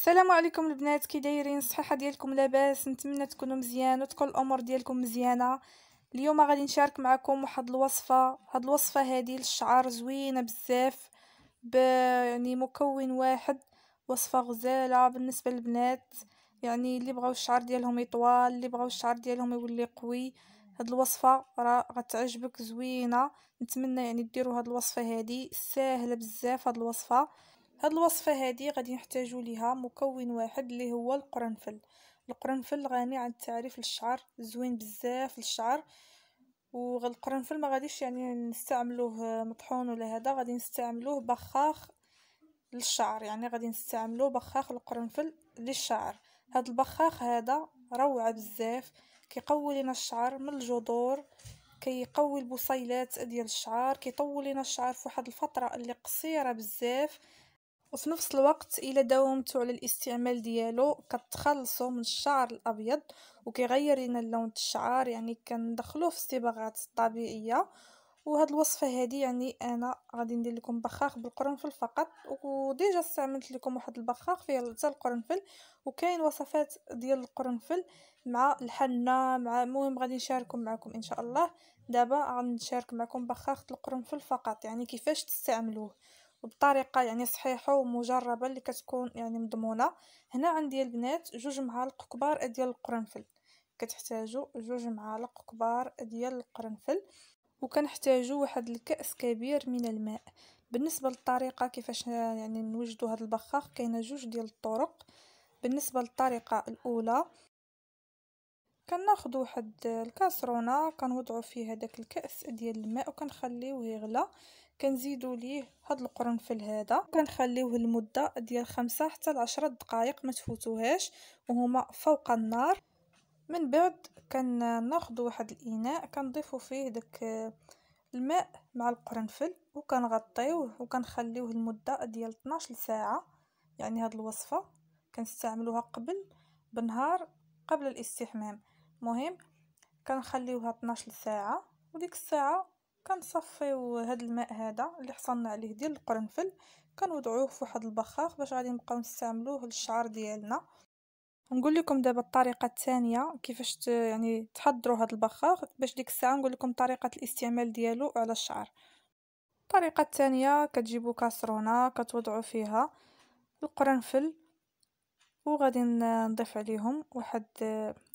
السلام عليكم البنات كي دايرين الصحه ديالكم لاباس نتمنى تكونوا مزيان وتكون الامور ديالكم مزيانه اليوم غادي نشارك معكم واحد الوصفه هاد الوصفه هادي للشعر زوينه بزاف ب يعني مكون واحد وصفه غزاله بالنسبه للبنات يعني اللي بغاو الشعر ديالهم يطوال اللي بغاو الشعر ديالهم يولي قوي هاد الوصفه راه غتعجبك زوينه نتمنى يعني ديروا هاد الوصفه هادي ساهله بزاف هاد الوصفه هاد الوصفه هادي غادي نحتاجو ليها مكون واحد اللي هو القرنفل القرنفل غني عن التعريف للشعر زوين بزاف للشعر والقرنفل ما غاديش يعني نستعملوه مطحون ولا هذا غادي نستعملوه بخاخ للشعر يعني غادي نستعملوه بخاخ القرنفل للشعر هاد البخاخ هذا روعه بزاف كيقوي لنا الشعر من الجذور كيقوي البصيلات ديال الشعر كيطول لنا الشعر فواحد الفتره اللي قصيره بزاف وفي نفس الوقت الا داومتو على الاستعمال ديالو كتخلصو من الشعر الابيض وكيغير لنا اللون الشعر يعني كندخلوه في الصباغات الطبيعيه وهاد الوصفه هادي يعني انا غادي ندير لكم بخاخ بالقرنفل فقط وديجا استعملت لكم واحد البخاخ فيه حتى القرنفل وكاين وصفات ديال القرنفل مع الحنه مع المهم غادي نشاركهم معكم ان شاء الله دابا غنشارك معكم بخاخه القرنفل فقط يعني كيفاش تستعملوه وبطريقه يعني صحيحه ومجربه اللي كتكون يعني مضمونه هنا عندي البنات جوج معالق كبار ديال القرنفل كتحتاجوا جوج معالق كبار ديال القرنفل وكنحتاجوا واحد الكاس كبير من الماء بالنسبه للطريقه كيفاش يعني نوجدوا هذا البخاخ كاينه جوج ديال الطرق بالنسبه للطريقه الاولى كناخذ واحد الكاسرونه كنوضعو فيها داك الكاس ديال الماء وكنخليوه يغلى كنزيدو ليه هاد القرنفل هذا كنخليوه لمده ديال خمسة حتى لعشرة دقائق ما تفوتوهاش وهما فوق النار من بعد كناخذ واحد الاناء كنضيفو فيه داك الماء مع القرنفل وكنغطيوه وكنخليوه لمده ديال 12 ساعه يعني هاد الوصفه كنستعملوها قبل بنهار قبل الاستحمام مهم كنخليوها طناش ساعه وديك الساعه كنصفيو هاد الماء هذا اللي حصلنا عليه ديال القرنفل كنوضعوه في واحد البخاخ باش غادي نبقاو نستعملوه للشعر ديالنا نقول لكم دابا الطريقه الثانيه كيفاش يعني تحضروا هاد البخاخ باش ديك الساعه نقول لكم طريقه الاستعمال ديالو على الشعر الطريقه الثانيه كتجيبوا كاسرونه كتوضعوا فيها القرنفل وغادي نضيف عليهم واحد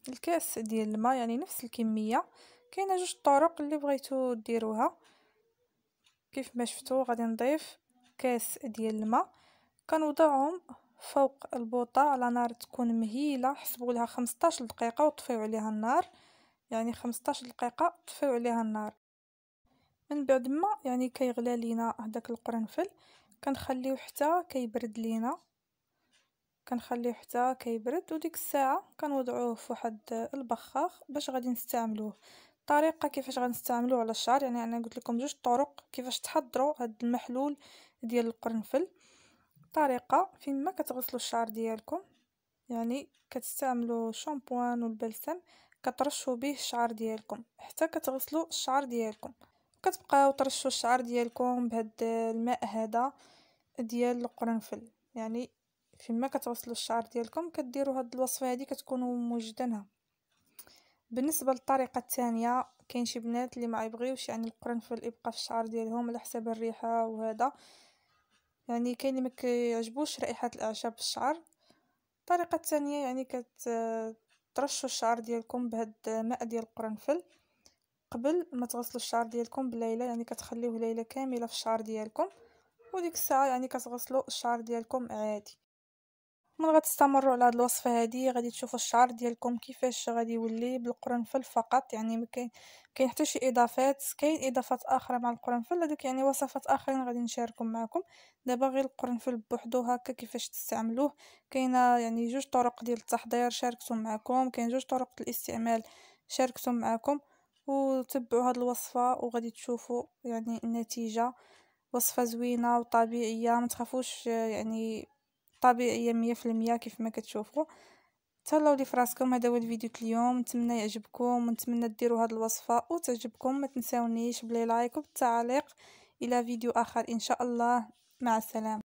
الكاس ديال الماء يعني نفس الكميه كاينه جوج طرق اللي بغيتو ديروها كيف ما شفتوا غادي نضيف كاس ديال الماء كنوضعهم فوق البوطه على نار تكون مهيله حسبوا لها 15 دقيقه وطفيو عليها النار يعني 15 دقيقه طفيو عليها النار من بعد ما يعني كيغلى لينا هداك القرنفل كنخليو حتى كيبرد لينا كنخليه حتى كيبرد وديك الساعه كنوضعوه في واحد البخاخ باش غادي نستعملوه الطريقه كيفاش غنستعملوه على الشعر يعني انا قلت لكم جوج طرق كيفاش تحضروا هذا المحلول ديال القرنفل طريقه فين ما كتغسلوا الشعر ديالكم يعني كتستعملوا شامبوان والبلسم كترشوا به الشعر ديالكم حتى كتغسلوا الشعر ديالكم كتبقاو ترشوا الشعر ديالكم بهذا الماء هذا ديال القرنفل يعني فين ما كتوصلوا الشعر ديالكم كديروا هاد الوصفه هادي كتكونوا موجدينها بالنسبه للطريقه الثانيه كاين شي بنات اللي ما يبغيوش يعني القرنفل يبقى في الشعر ديالهم على حساب الريحه وهذا يعني كاين اللي ما كيعجبوش رائحه الاعشاب في الشعر الطريقه الثانيه يعني كترشوا الشعر ديالكم بهاد الماء ديال القرنفل قبل ما تغسلوا الشعر ديالكم بليله يعني كتخليوه ليله كامله في الشعر ديالكم وديك الساعه يعني كتغسلوا الشعر ديالكم عادي من غتستمروا على هاد الوصفه هادي غادي تشوفوا الشعر ديالكم كيفاش غادي يولي بالقرنفل فقط يعني ما كاين حتى شي اضافات كاين اضافات اخرى مع القرنفل هذوك يعني وصفات اخرين غادي نشاركهم معكم دابا غير القرنفل بوحدو هكا كيفاش تستعملوه كاينه يعني جوج طرق ديال التحضير شاركتهم معكم كاين جوج طرق الاستعمال شاركتهم معكم وتبعوا هاد الوصفه وغادي تشوفوا يعني النتيجه وصفه زوينه وطبيعيه ما تخافوش يعني طبيعيه مية في المية كيف ما كتشوفوا تهلاو لي فراسكم هذا هو الفيديو اليوم نتمنى يعجبكم ونتمنى ديروا هذه الوصفه وتعجبكم ما تنساونيش بلي لايك وبالتعليق الى فيديو اخر ان شاء الله مع السلامه